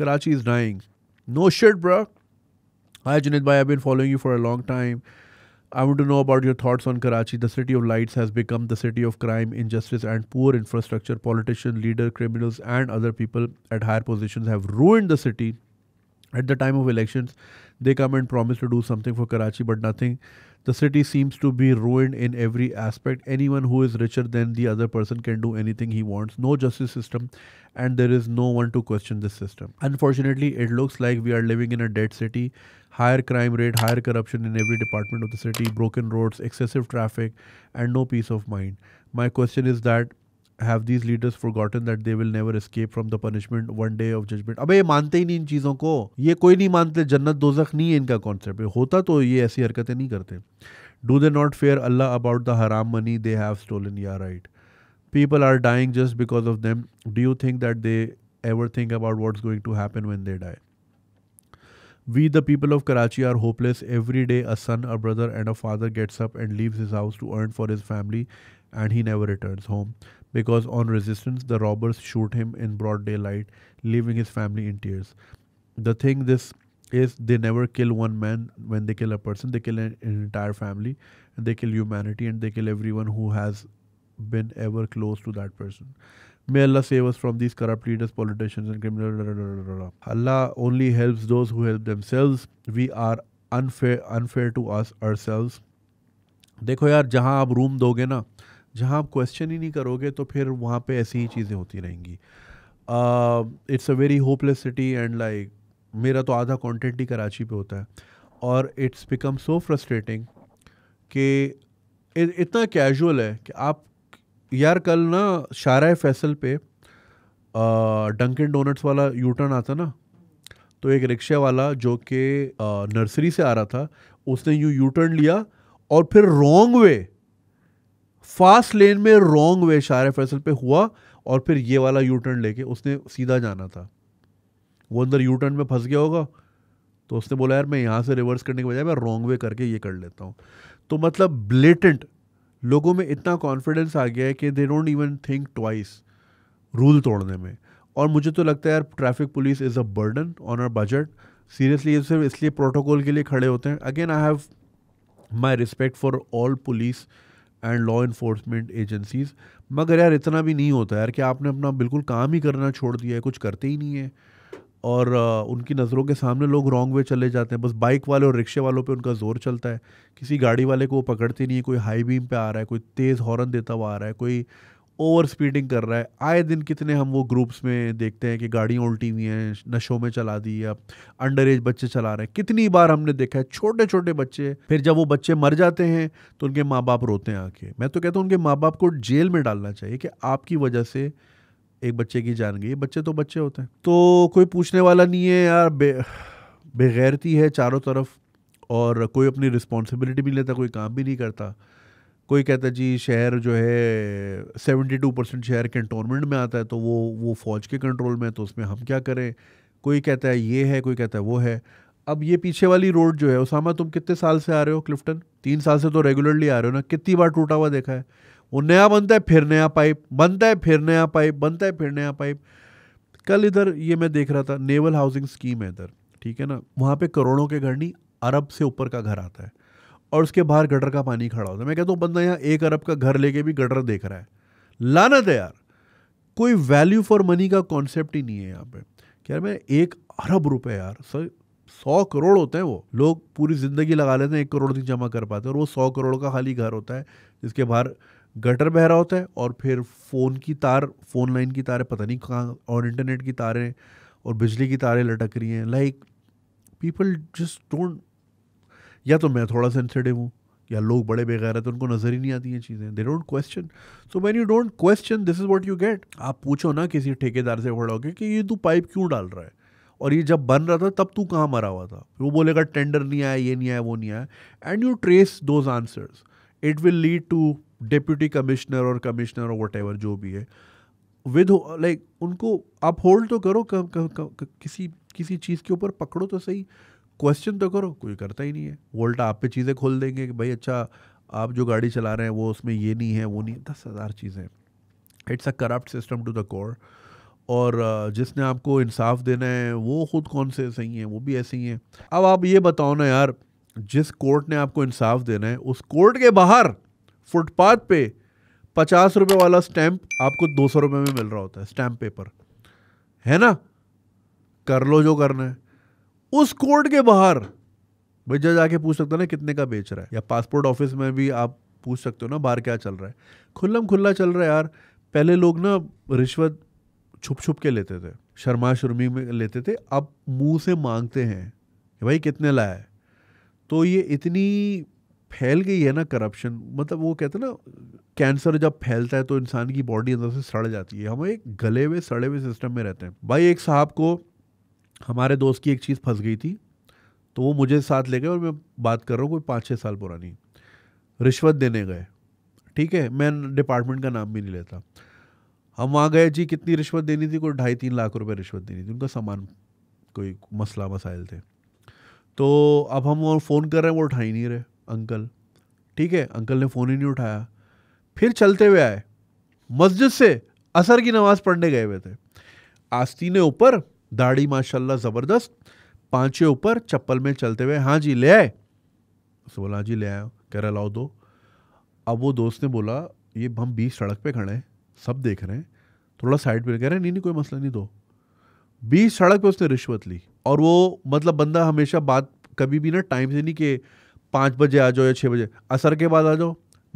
Karachi is dying. No shit, bro. Hi, Junaid bhai. I've been following you for a long time. I want to know about your thoughts on Karachi. The city of lights has become the city of crime, injustice, and poor infrastructure. Politicians, leader, criminals, and other people at higher positions have ruined the city. At the time of elections, they come and promise to do something for Karachi, but nothing the city seems to be ruined in every aspect. Anyone who is richer than the other person can do anything he wants. No justice system, and there is no one to question this system. Unfortunately, it looks like we are living in a dead city. Higher crime rate, higher corruption in every department of the city, broken roads, excessive traffic, and no peace of mind. My question is that have these leaders forgotten that they will never escape from the punishment one day of judgement अबे ये मानते ही नहीं इन चीज़ों को ये कोई नहीं मानते जन्नत दोजख नहीं है इनका कॉन्सेप्ट होता तो ये ऐसी हरकतें नहीं करते do they not fear Allah about the हराम मनी दे हैव स्टोलन या right people are dying just because of them do you think that they ever think about what's going to happen when they die We, the people of Karachi, are hopeless. Every day, a son, a brother, and a father gets up and leaves his house to earn for his family and he never returns home because on resistance the robbers shoot him in broad daylight leaving his family in tears the thing this is they never kill one man when they kill a person they kill an, an entire family and they kill humanity and they kill everyone who has been ever close to that person May Allah save us from these corrupt leaders, politicians, and criminals. Allah only helps those who help themselves. We are unfair, unfair to us ourselves. देखो यार जहाँ आप room दोगे ना जहाँ आप question ही नहीं करोगे तो फिर वहाँ पे ऐसी ही चीज़ें होती रहेंगी it's a very hopeless city and like मेरा तो आधा कॉन्टेंट ही कराची पे होता है और इट्स बिकम सो फ्रस्ट्रेटिंग कि इतना कैजुअल है कि आप यार कल ना शारा फैसल पे डंकिन डोनट्स वाला यू टर्न आता ना तो एक रिक्शे वाला जो कि नर्सरी से आ रहा था उसने यू यू टर्न लिया और फिर रॉन्ग वे फास्ट लेन में रॉन्ग वे शार फैसल पे हुआ और फिर ये वाला यू टर्न लेके उसने सीधा जाना था वो अंदर यू टर्न में फंस गया होगा तो उसने बोला यार मैं यहाँ से रिवर्स करने के बजाय मैं रॉन्ग वे करके ये कर लेता हूँ तो मतलब ब्लेटेंट लोगों में इतना कॉन्फिडेंस आ गया है कि they don't even think twice rule तोड़ने में और मुझे तो लगता है यार traffic police is a burden on our budget seriously ये सिर्फ इसलिए प्रोटोकॉल के लिए खड़े होते हैं again I have my respect for all police and law enforcement agencies मगर यार इतना भी नहीं होता यार कि आपने अपना बिल्कुल काम ही करना छोड़ दिया है कुछ करते ही नहीं है और उनकी नज़रों के सामने लोग रॉन्ग वे चले जाते हैं बस बाइक वाले और रिक्शे वालों पे उनका ज़ोर चलता है किसी गाड़ी वाले को वो पकड़ते नहीं है कोई हाई बीम पे आ रहा है कोई तेज़ हॉर्न देता हुआ आ रहा है कोई ओवर स्पीडिंग कर रहा है आए दिन कितने हम वो ग्रुप्स में देखते हैं कि गाड़ियाँ उल्टी हुई हैं नशों में चला दी या अंडर एज बच्चे चला रहे हैं कितनी बार हमने देखा है छोटे छोटे बच्चे फिर जब वो बच्चे मर जाते हैं तो उनके माँ बाप रोते हैं आके मैं तो कहता हूँ उनके माँ बाप को जेल में डालना चाहिए कि आपकी वजह से एक बच्चे की जान गई बच्चे तो बच्चे होते हैं तो कोई पूछने वाला नहीं है यार बे बेगैरती है चारों तरफ और कोई अपनी रिस्पॉन्सिबिलिटी भी नहीं लेता कोई काम भी नहीं करता कोई कहता है जी शहर जो है 72 परसेंट शहर कंटोनमेंट में आता है तो वो वो फ़ौज के कंट्रोल में है तो उसमें हम क्या करें कोई कहता है ये है कोई कहता है वो है अब ये पीछे वाली रोड जो है उसामा तुम कितने साल से आ रहे हो क्लिफ्टन तीन साल से तो रेगुलरली आ रहे हो ना कितनी बार टूटा हुआ देखा है वो नया बनता है फिर नया पाइप बनता है फिर नया पाइप बनता है फिर नया पाइप कल इधर ये मैं देख रहा था नेवल हाउसिंग स्कीम है इधर ठीक है ना वहाँ पे करोड़ों के घर नहीं अरब से ऊपर का घर आता है और उसके बाहर गटर का पानी खड़ा होता है मैं कहता हूँ बंदा यहाँ एक अरब का घर लेके भी गटर देख रहा है लाना था यार कोई वैल्यू फॉर मनी का कॉन्सेप्ट ही नहीं है यहाँ पे यार मैं एक अरब रुपए यार सर सौ करोड़ होते हैं वो लोग पूरी ज़िंदगी लगा लेते हैं एक करोड़ नहीं जमा कर पाते हैं और वो सौ करोड़ का खाली घर होता है जिसके बाहर गटर बह रहा होता है और फिर फ़ोन की तार फ़ोन लाइन की तारें पता नहीं कहाँ और इंटरनेट की तारें और बिजली की तारें लटक रही हैं लाइक पीपल जस्ट डोंट या तो मैं थोड़ा सेंसिटिव हूँ या लोग बड़े हैं तो उनको नज़र ही नहीं आती हैं चीज़ें they don't question so when you don't question this is what you get आप पूछो ना किसी ठेकेदार से खड़ा होकर कि ये तू पाइप क्यों डाल रहा है और ये जब बन रहा था तब तू कहाँ मरा हुआ था वो बोलेगा टेंडर नहीं आया ये नहीं आया वो नहीं आया and you trace those answers it will lead to deputy commissioner और कमिश्नर और वट जो भी है विद लाइक उनको आप होल्ड तो करो किसी किसी चीज़ के ऊपर पकड़ो तो सही क्वेश्चन तो करो कोई करता ही नहीं है वोल्टा आप पे चीज़ें खोल देंगे कि भाई अच्छा आप जो गाड़ी चला रहे हैं वो उसमें ये नहीं है वो नहीं है दस हज़ार चीज़ें it's a corrupt system to the core और जिसने आपको इंसाफ देना है वो खुद कौन से सही हैं वो भी ऐसे ही हैं अब आप ये बताओ ना यार जिस कोर्ट ने आपको इंसाफ देना है उस कोर्ट के बाहर फुटपाथ पे पचास रुपये वाला स्टैंप आपको दो सौ रुपये में मिल रहा होता है स्टैम्प पेपर है ना कर लो जो करना है उस कोर्ट के बाहर भाई जज आके पूछ सकता ना कितने का बेच रहा है या पासपोर्ट ऑफिस में भी आप पूछ सकते हो ना बाहर क्या चल रहा है खुल्लम खुल्ला चल रहा है यार पहले लोग ना रिश्वत छुप छुप के लेते थे शर्मा शर्मी में लेते थे अब मुंह से मांगते हैं भाई कितने लाए तो ये इतनी फैल गई है ना करप्शन मतलब वो कहते हैं ना कैंसर जब फैलता है तो इंसान की बॉडी अंदर से सड़ जाती है हम एक गले हुए सड़े हुए सिस्टम में रहते हैं भाई एक साहब को हमारे दोस्त की एक चीज़ फंस गई थी तो वो मुझे साथ ले गए और मैं बात कर रहा हूँ कोई पाँच छः साल पुरानी रिश्वत देने गए ठीक है मैं डिपार्टमेंट का नाम भी नहीं लेता हम वहाँ गए जी कितनी रिश्वत देनी थी कोई ढाई तीन लाख रुपए रिश्वत देनी थी उनका सामान कोई मसला मसाइल थे तो अब हम वो फ़ोन कर रहे हैं वो उठा ही नहीं रहे अंकल ठीक है अंकल ने फ़ोन ही नहीं उठाया फिर चलते हुए आए मस्जिद से असर की नमाज़ पढ़ने गए हुए थे आस्तीने ऊपर दाढ़ी माशाल्लाह ज़बरदस्त पांचे ऊपर चप्पल में चलते हुए हाँ जी ले आए उसने बोला हाँ जी ले आए कह रहा लाओ दो अब वो दोस्त ने बोला ये हम बीस सड़क पे खड़े हैं सब देख रहे हैं थोड़ा साइड पर कह रहे हैं नहीं नहीं कोई मसला नहीं दो बीस सड़क पे उसने रिश्वत ली और वो मतलब बंदा हमेशा बात कभी भी ना टाइम से नहीं कि पाँच बजे आ जाओ या छः बजे असर के बाद आ जाओ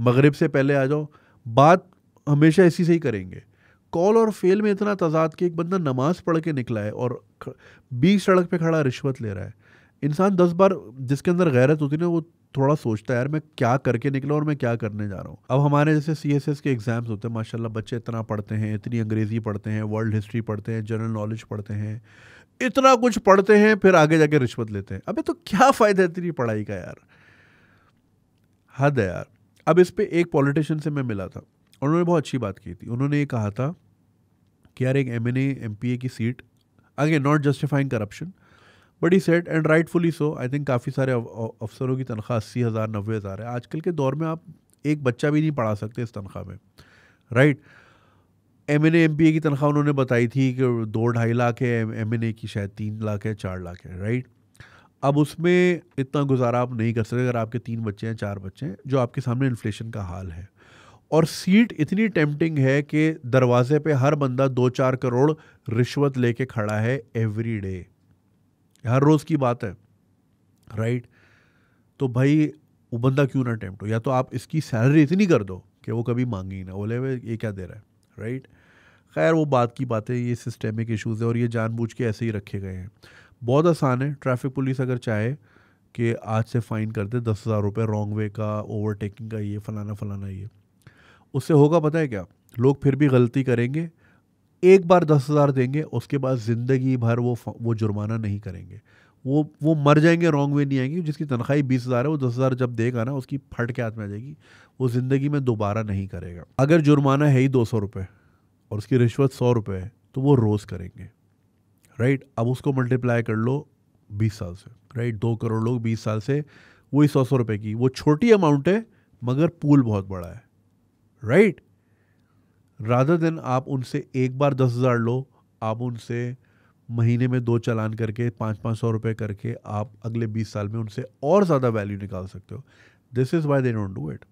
मगरिब से पहले आ जाओ बात हमेशा इसी से ही करेंगे कॉल और फेल में इतना तजाद कि एक बंदा नमाज पढ़ के निकला है और बीस सड़क पे खड़ा रिश्वत ले रहा है इंसान दस बार जिसके अंदर गैरत होती है ना वो थोड़ा सोचता है यार मैं क्या करके निकला और मैं क्या करने जा रहा हूँ अब हमारे जैसे सी एस एस के एग्ज़ाम्स होते हैं माशा बच्चे इतना पढ़ते हैं इतनी अंग्रेज़ी पढ़ते हैं वर्ल्ड हिस्ट्री पढ़ते हैं जनरल नॉलेज पढ़ते हैं इतना कुछ पढ़ते हैं फिर आगे जाके रिश्वत लेते हैं अबे तो क्या फ़ायदा है तेरी पढ़ाई का यार हद है यार अब इस पर एक पॉलिटिशियन से मैं मिला था उन्होंने बहुत अच्छी बात की थी उन्होंने ये कहा था कि यार एक M N M P A की seat again not justifying corruption but he said and rightfully so I think काफ़ी सारे अफसरों की तनख्वाह अस्सी हज़ार नब्बे हज़ार है आजकल के दौर में आप एक बच्चा भी नहीं पढ़ा सकते इस तनख्वाह में right M N M P A की तनख्वाह उन्होंने बताई थी कि दो ढाई लाख है एम एन ए की शायद तीन लाख है चार लाख है राइट अब उसमें इतना गुजारा आप नहीं कर सकते अगर आपके तीन बच्चे हैं चार बच्चे हैं जो आपके सामने इन्फ्लेशन का हाल है और सीट इतनी टेम्पटिंग है कि दरवाजे पे हर बंदा दो चार करोड़ रिश्वत लेके खड़ा है एवरी डे हर रोज़ की बात है राइट तो भाई वो बंदा क्यों ना अटैम्प्ट हो या तो आप इसकी सैलरी इतनी कर दो कि वो कभी मांगी ना बोले वे ये क्या दे रहा है राइट खैर वो बात की बात है ये सिस्टेमिक इशूज़ है और ये जानबूझ के ऐसे ही रखे गए हैं बहुत आसान है ट्रैफिक पुलिस अगर चाहे कि आज से फ़ाइन कर दे दस हज़ार रुपये रॉन्ग वे का ओवरटेकिंग का ये फ़लाना फ़लाना ये उससे होगा पता है क्या लोग फिर भी गलती करेंगे एक बार दस हज़ार देंगे उसके बाद ज़िंदगी भर वो वो जुर्माना नहीं करेंगे वो वो मर जाएंगे रॉन्ग वे नहीं आएंगे जिसकी तनख्वाही बीस हज़ार है वो दस हज़ार जब देगा ना उसकी फट के हाथ में आ जाएगी वो ज़िंदगी में दोबारा नहीं करेगा अगर जुर्माना है ही दो सौ रुपये और उसकी रिश्वत सौ रुपये है तो वो रोज़ करेंगे राइट अब उसको मल्टीप्लाई कर लो बीस साल से राइट दो करोड़ लोग बीस साल से वही सौ सौ रुपये की वो छोटी अमाउंट है मगर पूल बहुत बड़ा है राइट राधर देन आप उनसे एक बार दस हज़ार लो आप उनसे महीने में दो चलान करके पाँच पाँच सौ रुपये करके आप अगले बीस साल में उनसे और ज़्यादा वैल्यू निकाल सकते हो this is why they don't do it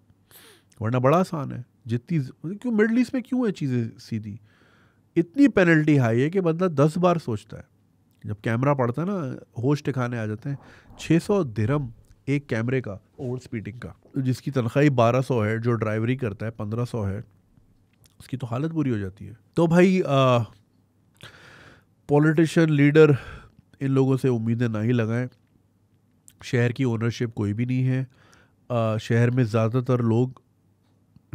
वरना बड़ा आसान है जितनी मतलब क्यों मिडल ईस्ट में क्यों है चीज़ें सीधी इतनी पेनल्टी हाई है कि बंदा दस बार सोचता है जब कैमरा पड़ता है ना होश ठिकाने आ जाते हैं छः सौ धिरम एक कैमरे का ओवर स्पीडिंग का जिसकी तनख्वाही बारह सौ है जो ड्राइवरी करता है पंद्रह सौ है उसकी तो हालत बुरी हो जाती है तो भाई पॉलिटिशियन लीडर इन लोगों से उम्मीदें ना ही लगाएं शहर की ओनरशिप कोई भी नहीं है आ, शहर में ज़्यादातर लोग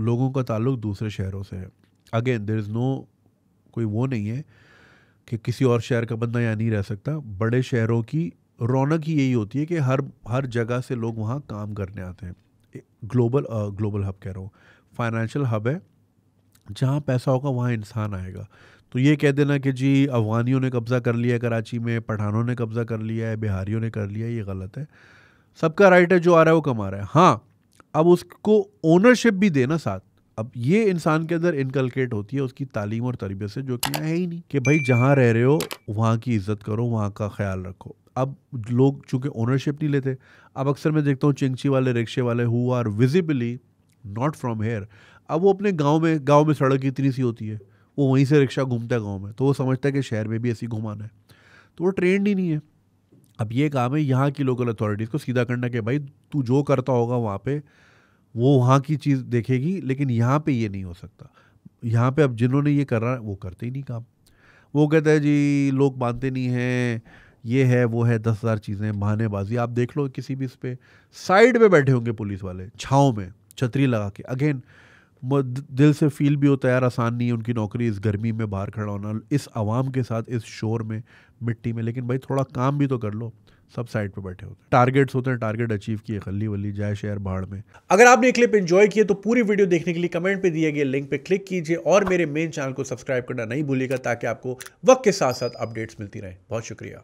लोगों का ताल्लुक दूसरे शहरों से है अगेन देर इज़ नो कोई वो नहीं है कि किसी और शहर का बंदा यहाँ नहीं रह सकता बड़े शहरों की रौनक ही यही होती है कि हर हर जगह से लोग वहाँ काम करने आते हैं ग्लोबल ग्लोबल हब कह रहा हूँ फाइनेंशियल हब है जहाँ पैसा होगा वहाँ इंसान आएगा तो ये कह देना कि जी अफगानियों ने कब्ज़ा कर लिया है कराची में पठानों ने कब्ज़ा कर लिया है बिहारियों ने कर लिया है ये गलत है सबका राइट है जो आ रहा है वो कमा रहा है हाँ अब उसको ओनरशिप भी देना साथ अब ये इंसान के अंदर इनकलकेट होती है उसकी तालीम और तरबियत से जो कि है ही नहीं कि भाई जहाँ रह रहे हो वहाँ की इज्जत करो वहाँ का ख्याल रखो अब लोग चूँकि ओनरशिप नहीं लेते अब अक्सर मैं देखता हूँ चिंगची वाले रिक्शे वाले who are visibly not from here अब वो अपने गाँव में गाँव में सड़क इतनी सी होती है वो वहीं से रिक्शा घूमता है गाँव में तो वो समझता है कि शहर में भी ऐसी घुमाना है तो वो ट्रेंड ही नहीं है अब ये काम है यहाँ की लोकल अथॉरिटीज़ को सीधा करना कि भाई तू जो करता होगा वहाँ पे वो वहाँ की चीज़ देखेगी लेकिन यहाँ पे ये नहीं हो सकता यहाँ पे अब जिन्होंने ये कर रहा है वो करते ही नहीं काम वो कहता है जी लोग मानते नहीं हैं ये है वो है दस हज़ार चीज़ें बहानेबाजी आप देख लो किसी भी इस पर साइड में बैठे होंगे पुलिस वाले छाँव में छतरी लगा के अगेन दिल से फील भी होता है यार आसान नहीं है उनकी नौकरी इस गर्मी में बाहर खड़ा होना इस आवाम के साथ इस शोर में मिट्टी में लेकिन भाई थोड़ा काम भी तो कर लो सब साइड पे बैठे होते हैं टारगेट्स होते हैं टारगेट अचीव किए खली वली जय शहर बाड़ में अगर आपने क्लिप एंजॉय किए तो पूरी वीडियो देखने के लिए कमेंट पे दिए गए लिंक पे क्लिक कीजिए और मेरे मेन चैनल को सब्सक्राइब करना नहीं भूलिएगा ताकि आपको वक्त के साथ साथ अपडेट्स मिलती रहे बहुत शुक्रिया